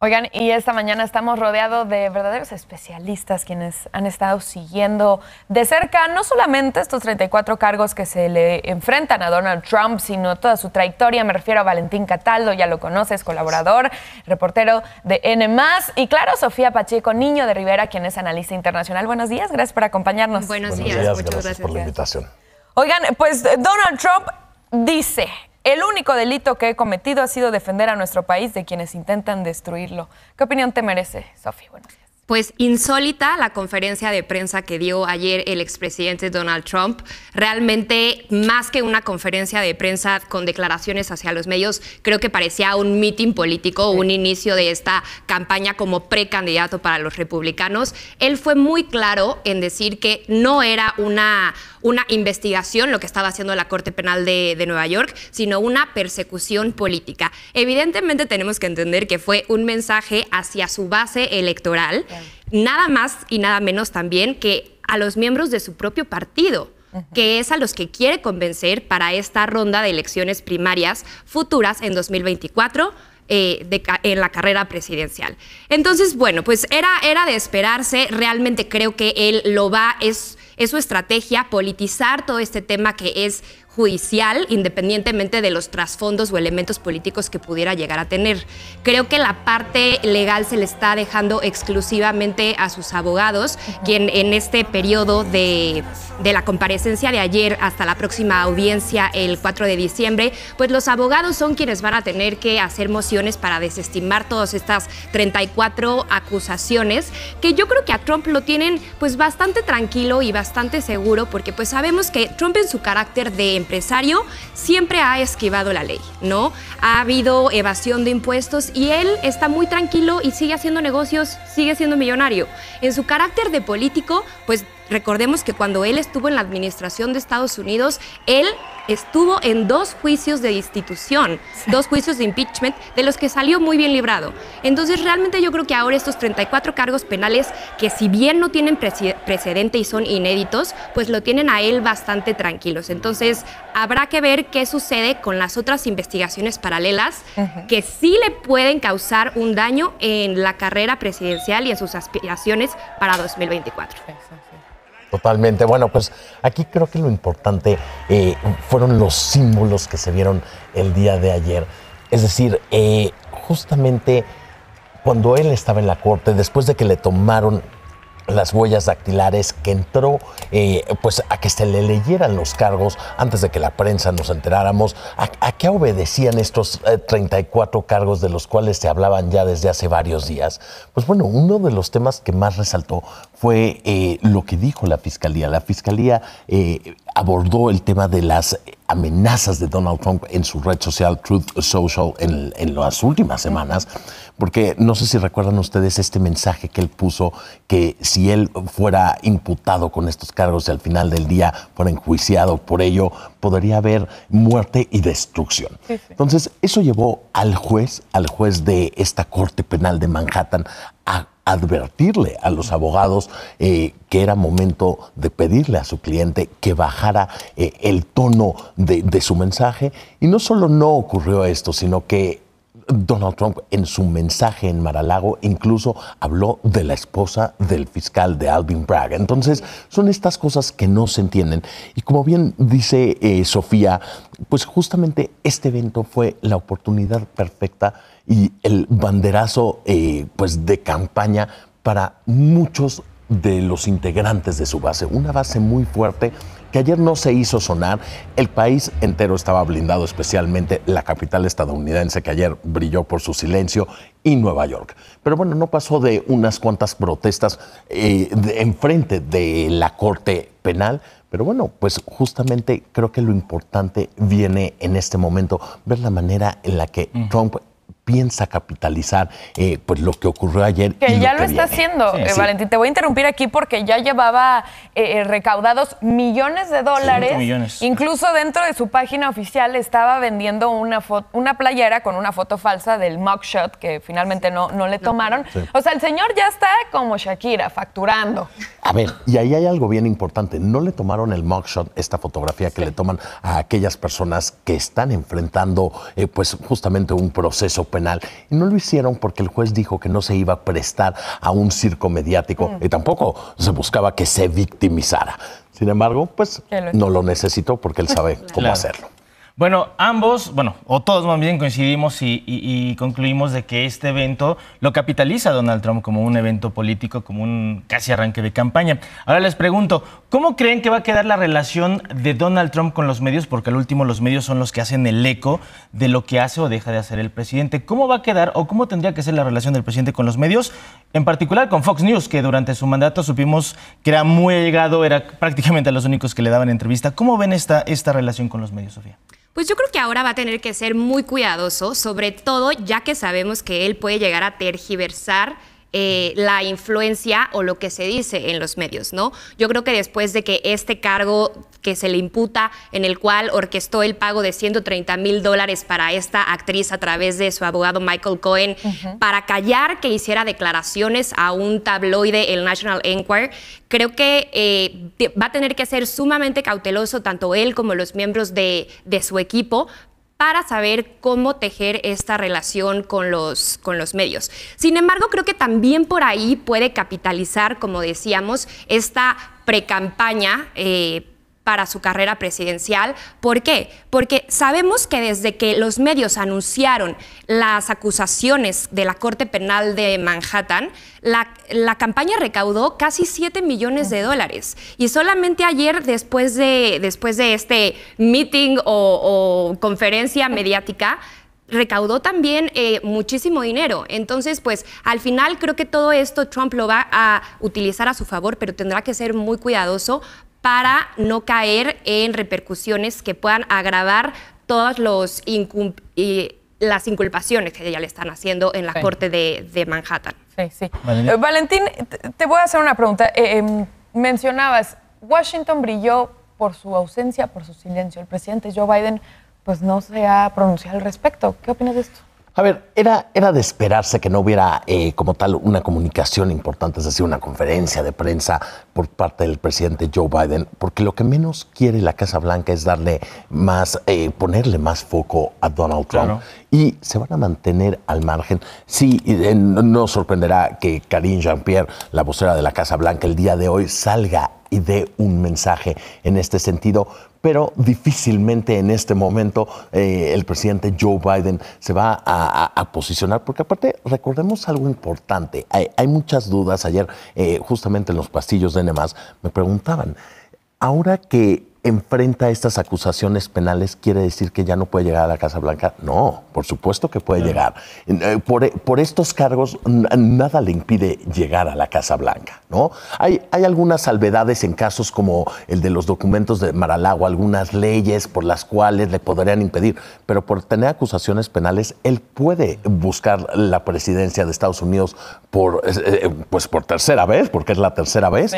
Oigan, y esta mañana estamos rodeados de verdaderos especialistas quienes han estado siguiendo de cerca no solamente estos 34 cargos que se le enfrentan a Donald Trump, sino toda su trayectoria. Me refiero a Valentín Cataldo, ya lo conoces, colaborador, reportero de N+, y claro, Sofía Pacheco, niño de Rivera, quien es analista internacional. Buenos días, gracias por acompañarnos. Buenos, días, muchas gracias, gracias por la invitación. Oigan, pues Donald Trump dice el único delito que he cometido ha sido defender a nuestro país de quienes intentan destruirlo. ¿Qué opinión te merece, Sofi? Buenos días. Pues insólita la conferencia de prensa que dio ayer el expresidente Donald Trump. Realmente más que una conferencia de prensa con declaraciones hacia los medios, creo que parecía un mitin político, un inicio de esta campaña como precandidato para los republicanos. Él fue muy claro en decir que no era una, una investigación lo que estaba haciendo la Corte Penal de, Nueva York, sino una persecución política. Evidentemente tenemos que entender que fue un mensaje hacia su base electoral. Nada más y nada menos también que a los miembros de su propio partido que es a los que quiere convencer para esta ronda de elecciones primarias futuras en 2024. Eh, en la carrera presidencial. Entonces, bueno, pues era, era de esperarse, realmente creo que él lo va, es, es su estrategia, politizar todo este tema que es judicial, independientemente de los trasfondos o elementos políticos que pudiera llegar a tener. Creo que la parte legal se le está dejando exclusivamente a sus abogados, quien en este periodo de, de, la comparecencia de ayer hasta la próxima audiencia el 4 de diciembre, pues los abogados son quienes van a tener que hacer mociones para desestimar todas estas 34 acusaciones, que yo creo que a Trump lo tienen pues bastante tranquilo y bastante seguro, porque pues sabemos que Trump en su carácter de empresario siempre ha esquivado la ley, ¿no? Ha habido evasión de impuestos y él está muy tranquilo y sigue haciendo negocios, sigue siendo millonario. En su carácter de político, pues recordemos que cuando él estuvo en la administración de Estados Unidos, él estuvo en dos juicios de institución, dos juicios de impeachment, de los que salió muy bien librado. Entonces, realmente yo creo que ahora estos 34 cargos penales, que si bien no tienen precedente y son inéditos, pues lo tienen a él bastante tranquilos. Entonces, habrá que ver qué sucede con las otras investigaciones paralelas que sí le pueden causar un daño en la carrera presidencial y en sus aspiraciones para 2024. Totalmente. Bueno, pues aquí creo que lo importante eh, fueron los símbolos que se vieron el día de ayer. Es decir, eh, justamente cuando él estaba en la corte, después de que le tomaron las huellas dactilares que entró eh, pues a que se le leyeran los cargos antes de que la prensa nos enteráramos a, qué obedecían estos 34 eh, cargos de los cuales se hablaban ya desde hace varios días pues bueno uno de los temas que más resaltó fue eh, lo que dijo la fiscalía la fiscalía abordó el tema de las amenazas de Donald Trump en su red social Truth Social en, las últimas semanas, porque no sé si recuerdan ustedes este mensaje que él puso, que si él fuera imputado con estos cargos y al final del día fuera enjuiciado por ello, podría haber muerte y destrucción. Entonces, eso llevó al juez, al juez de esta Corte Penal de Manhattan, a advertirle a los abogados eh, que era momento de pedirle a su cliente que bajara eh, el tono de su mensaje. Y no solo no ocurrió esto, sino que Donald Trump en su mensaje en Maralago incluso habló de la esposa del fiscal de Alvin Bragg. Entonces, son estas cosas que no se entienden. Y como bien dice eh, Sofía, pues justamente este evento fue la oportunidad perfecta y el banderazo eh, pues de campaña para muchos de los integrantes de su base, una base muy fuerte que ayer no se hizo sonar. El país entero estaba blindado, especialmente la capital estadounidense, que ayer brilló por su silencio, y Nueva York. Pero bueno, no pasó de unas cuantas protestas eh, enfrente de la Corte Penal. Pero bueno, pues justamente creo que lo importante viene en este momento, ver la manera en la que Trump piensa capitalizar eh, pues, lo que ocurrió ayer. Que ya lo, está haciendo, eh, Valentín. Te voy a interrumpir aquí porque ya llevaba eh, recaudados millones de dólares. Incluso dentro de su página oficial estaba vendiendo una, una playera con una foto falsa del mugshot que finalmente no, no le tomaron. O sea, el señor ya está como Shakira, facturando. A ver, y ahí hay algo bien importante. No le tomaron el mugshot, esta fotografía que le toman a aquellas personas que están enfrentando pues justamente un proceso y no lo hicieron porque el juez dijo que no se iba a prestar a un circo mediático mm. y tampoco se buscaba que se victimizara. Sin embargo, pues no lo necesitó porque él sabe cómo hacerlo. Bueno, ambos, bueno, o todos más bien coincidimos y, concluimos de que este evento lo capitaliza Donald Trump como un evento político, como un casi arranque de campaña. Ahora les pregunto, ¿cómo creen que va a quedar la relación de Donald Trump con los medios? Porque al último los medios son los que hacen el eco de lo que hace o deja de hacer el presidente. ¿Cómo va a quedar o cómo tendría que ser la relación del presidente con los medios? En particular con Fox News, que durante su mandato supimos que era muy llegado, era prácticamente a los únicos que le daban entrevista. ¿Cómo ven esta, esta relación con los medios, Sofía? Pues yo creo que ahora va a tener que ser muy cuidadoso, sobre todo ya que sabemos que él puede llegar a tergiversar eh, la influencia o lo que se dice en los medios, ¿no? Yo creo que después de que este cargo que se le imputa, en el cual orquestó el pago de 130 mil dólares para esta actriz a través de su abogado Michael Cohen, para callar que hiciera declaraciones a un tabloide, el National Enquirer, creo que eh, va a tener que ser sumamente cauteloso tanto él como los miembros de su equipo para saber cómo tejer esta relación con los, con los medios. Sin embargo, creo que también por ahí puede capitalizar, como decíamos, esta precampaña. Eh, para su carrera presidencial. ¿Por qué? Porque sabemos que desde que los medios anunciaron las acusaciones de la Corte Penal de Manhattan, la, campaña recaudó casi 7 millones de dólares. Y solamente ayer, después de, después de este meeting o, conferencia mediática, recaudó también eh, muchísimo dinero. Entonces, pues al final creo que todo esto Trump lo va a utilizar a su favor, pero tendrá que ser muy cuidadoso para no caer en repercusiones que puedan agravar todas los y las inculpaciones que ya le están haciendo en la corte de, Manhattan. Sí, sí. Eh, Valentín, te voy a hacer una pregunta. Eh, em, mencionabas, Washington brilló por su ausencia, por su silencio. El presidente Joe Biden pues no se ha pronunciado al respecto. ¿Qué opinas de esto? A ver, era, era de esperarse que no hubiera eh, como tal una comunicación importante, es decir, una conferencia de prensa por parte del presidente Joe Biden, porque lo que menos quiere la Casa Blanca es darle más, eh, ponerle más foco a Donald Trump. Y se van a mantener al margen. Sí, eh, no sorprenderá que Karine Jean-Pierre, la vocera de la Casa Blanca, el día de hoy salga y dé un mensaje en este sentido, pero difícilmente en este momento eh, el presidente Joe Biden se va a, posicionar, porque aparte recordemos algo importante, hay, muchas dudas, ayer eh, justamente en los pasillos de NMAS me preguntaban, ahora que enfrenta estas acusaciones penales, ¿quiere decir que ya no puede llegar a la Casa Blanca? No, por supuesto que puede llegar. Eh, eh, por, estos cargos nada le impide llegar a la Casa Blanca, ¿no? Hay, hay algunas salvedades en casos como el de los documentos de Maralago, algunas leyes por las cuales le podrían impedir, pero por tener acusaciones penales, él puede buscar la presidencia de Estados Unidos por, eh, pues por tercera vez, porque es la tercera vez.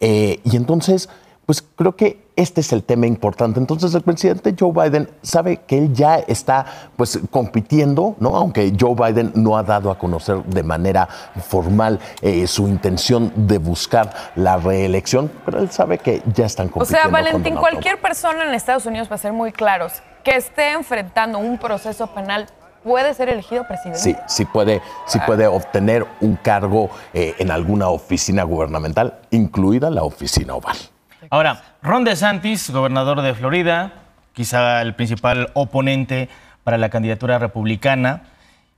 y entonces, pues creo que este es el tema importante. Entonces el presidente Joe Biden sabe que él ya está pues compitiendo, ¿no? Aunque Joe Biden no ha dado a conocer de manera formal eh, su intención de buscar la reelección, pero él sabe que ya están compitiendo. O sea, Valentín, cualquier persona en Estados Unidos, va a ser muy claros, que esté enfrentando un proceso penal puede ser elegido presidente. Sí, sí puede, sí ah. puede obtener un cargo eh, en alguna oficina gubernamental, incluida la oficina oval. Ahora, Ron DeSantis, gobernador de Florida, quizá el principal oponente para la candidatura republicana,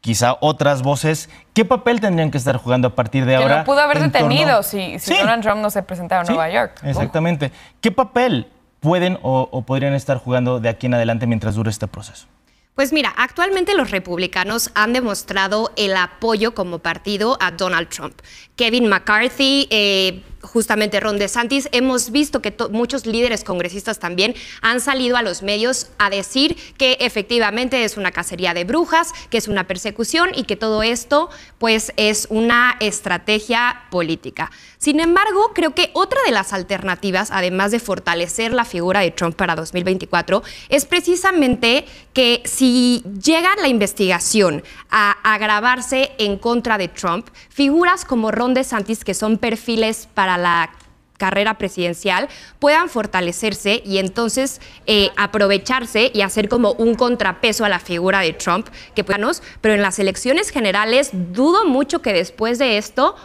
quizá otras voces, ¿qué papel tendrían que estar jugando a partir de que ahora? pudo haber detenido si, Donald Trump no se presentaba en Nueva York. Exactamente. ¿Qué papel pueden o, podrían estar jugando de aquí en adelante mientras dure este proceso? Pues mira, actualmente los republicanos han demostrado el apoyo como partido a Donald Trump. Kevin McCarthy... Eh, justamente Ron DeSantis, hemos visto que muchos líderes congresistas también han salido a los medios a decir que efectivamente es una cacería de brujas, que es una persecución y que todo esto pues es una estrategia política. Sin embargo, creo que otra de las alternativas, además de fortalecer la figura de Trump para 2024, es precisamente que si llega la investigación a agravarse en contra de Trump, figuras como Ron DeSantis, que son perfiles para la carrera presidencial puedan fortalecerse y entonces eh, aprovecharse y hacer como un contrapeso a la figura de Trump que pero en las elecciones generales dudo mucho que después de esto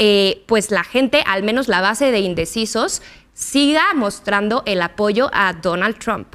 eh, pues la gente, al menos la base de indecisos, siga mostrando el apoyo a Donald Trump.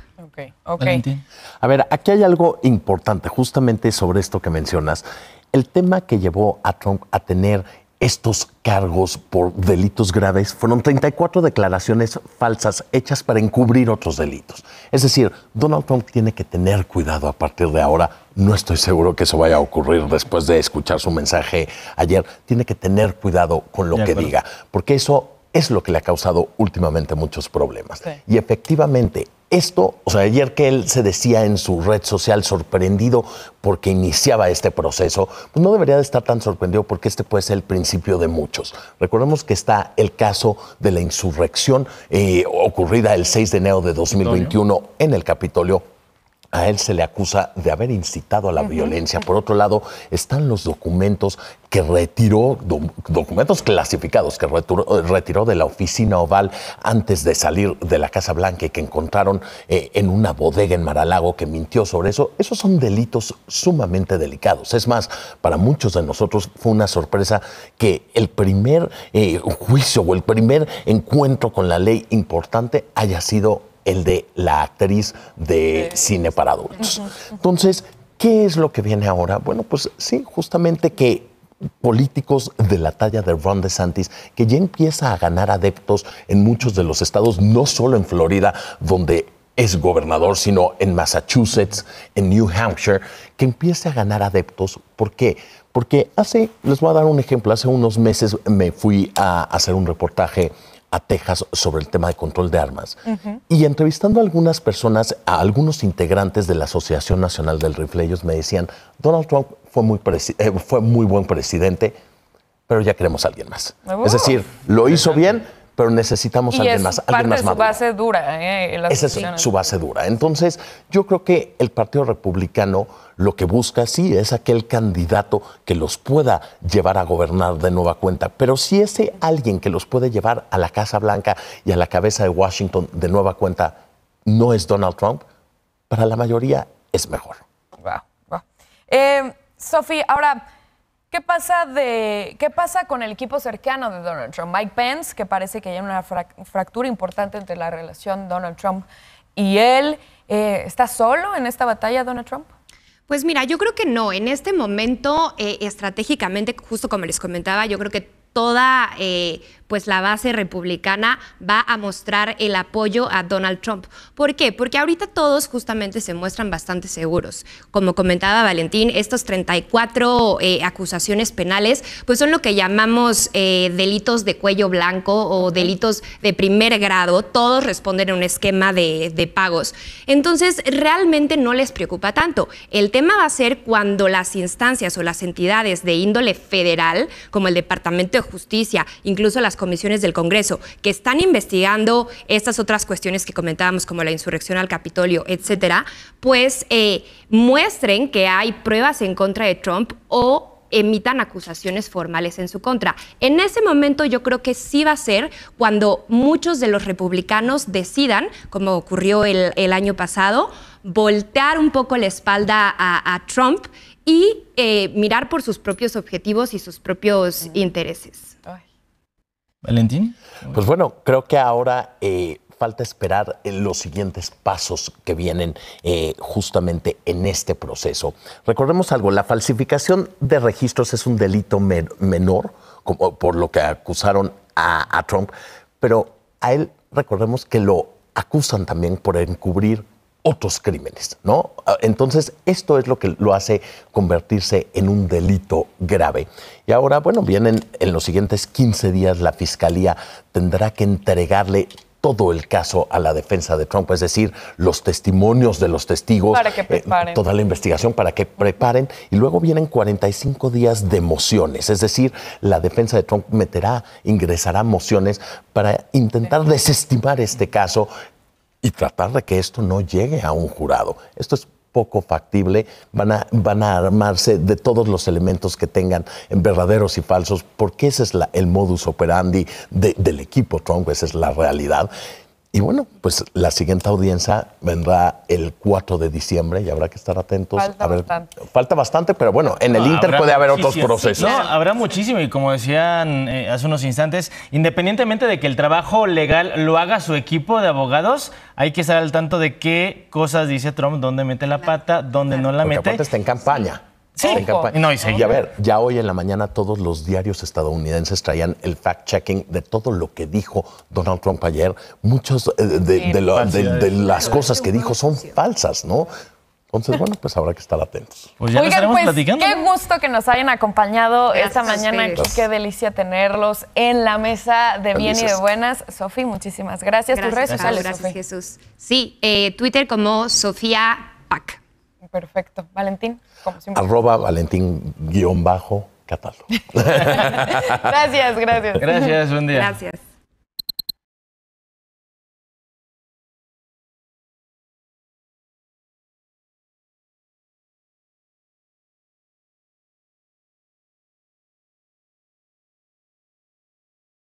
A ver, aquí hay algo importante justamente sobre esto que mencionas. El tema que llevó a Trump a tener estos cargos por delitos graves fueron 34 declaraciones falsas hechas para encubrir otros delitos. Es decir, Donald Trump tiene que tener cuidado a partir de ahora. No estoy seguro que eso vaya a ocurrir después de escuchar su mensaje ayer. Tiene que tener cuidado con lo que diga, porque eso es lo que le ha causado últimamente muchos problemas. Y efectivamente, esto, o sea, ayer que él se decía en su red social sorprendido porque iniciaba este proceso, pues no debería de estar tan sorprendido porque este puede ser el principio de muchos. Recordemos que está el caso de la insurrección eh, ocurrida el 6 de enero de 2021 en el Capitolio a él se le acusa de haber incitado a la violencia. Por otro lado, están los documentos que retiró, documentos clasificados que retiró, de la oficina oval antes de salir de la Casa Blanca y que encontraron eh, en una bodega en Maralago que mintió sobre eso. Esos son delitos sumamente delicados. Es más, para muchos de nosotros fue una sorpresa que el primer eh, juicio o el primer encuentro con la ley importante haya sido el de la actriz de cine para adultos. Entonces, ¿qué es lo que viene ahora? Bueno, pues sí, justamente que políticos de la talla de Ron DeSantis, que ya empieza a ganar adeptos en muchos de los estados, no solo en Florida, donde es gobernador, sino en Massachusetts, en New Hampshire, que empiece a ganar adeptos. ¿Por qué? Porque hace, les voy a dar un ejemplo, hace unos meses me fui a hacer un reportaje a Texas sobre el tema de control de armas. Y entrevistando a algunas personas, a algunos integrantes de la Asociación Nacional del Rifle, ellos me decían, Donald Trump fue muy, eh, fue muy buen presidente, pero ya queremos a alguien más. es decir, lo hizo bien, pero necesitamos a alguien más. alguien más de su base dura. Eh, Esa es su base dura. Entonces, yo creo que el Partido Republicano lo que busca sí es aquel candidato que los pueda llevar a gobernar de nueva cuenta. Pero si ese alguien que los puede llevar a la Casa Blanca y a la cabeza de Washington de nueva cuenta no es Donald Trump, para la mayoría es mejor. Wow, wow. Eh, Sophie, ahora, ¿qué pasa, de, ¿qué pasa con el equipo cercano de Donald Trump? Mike Pence, que parece que hay una fractura importante entre la relación Donald Trump y él. Eh, ¿Está solo en esta batalla Donald Trump? Pues mira, yo creo que no. En este momento, eh, estratégicamente, justo como les comentaba, yo creo que toda eh, pues la base republicana va a mostrar el apoyo a Donald Trump. ¿Por qué? Porque ahorita todos justamente se muestran bastante seguros. Como comentaba Valentín, estos 34 eh, acusaciones penales, pues son lo que llamamos eh, delitos de cuello blanco o delitos de primer grado. Todos responden a un esquema de, de pagos. Entonces, realmente no les preocupa tanto. El tema va a ser cuando las instancias o las entidades de índole federal, como el Departamento de Justicia, incluso las comisiones del Congreso que están investigando estas otras cuestiones que comentábamos, como la insurrección al Capitolio, etcétera, pues eh, muestren que hay pruebas en contra de Trump o emitan acusaciones formales en su contra. En ese momento yo creo que sí va a ser cuando muchos de los republicanos decidan, como ocurrió el, año pasado, voltear un poco la espalda a, Trump y eh, mirar por sus propios objetivos y sus propios intereses. Ay. Valentín. Pues bueno, creo que ahora eh, falta esperar eh, los siguientes pasos que vienen eh, justamente en este proceso. Recordemos algo, la falsificación de registros es un delito menor, como por lo que acusaron a, a Trump, pero a él recordemos que lo acusan también por encubrir otros crímenes, ¿no? Ah, entonces, esto es lo que lo hace convertirse en un delito grave. Y ahora, bueno, vienen en los siguientes 15 días la fiscalía tendrá que entregarle todo el caso a la defensa de Trump, es decir, los testimonios de los testigos, para que eh, preparen. toda la investigación para que preparen y luego vienen 45 días de mociones, es decir, la defensa de Trump meterá, ingresará mociones para intentar desestimar este caso y tratar de que esto no llegue a un jurado. Esto es poco factible, van a, van a armarse de todos los elementos que tengan verdaderos y falsos, porque ese es el modus operandi del equipo Trump, esa es la realidad. Y bueno, pues la siguiente audiencia vendrá el 4 de diciembre y habrá que estar atentos. Falta bastante. pero bueno, en el Inter puede haber otros procesos. No, habrá muchísimo y como decían eh, hace unos instantes, independientemente de que el trabajo legal lo haga su equipo de abogados, hay que estar al tanto de qué cosas dice Trump, dónde mete la pata, dónde no la Porque mete. Aparte está en campaña. Sí, No, y, a ver, ya hoy en la mañana todos los diarios estadounidenses traían el fact-checking de todo lo que dijo Donald Trump ayer. Muchas eh, de, las cosas que dijo son falsas, ¿no? Entonces, bueno, pues habrá que estar atentos. Pues Oigan, pues qué gusto que nos hayan acompañado esta mañana. Aquí, qué delicia tenerlos en la mesa de bien y de buenas. Sofi, muchísimas gracias. Tus redes Gracias, Jesús. Sí, eh, Twitter como Sofía pack Perfecto. Valentín, como siempre. Arroba Valentín guión bajo Catalo. gracias, gracias. Gracias, un día. Gracias.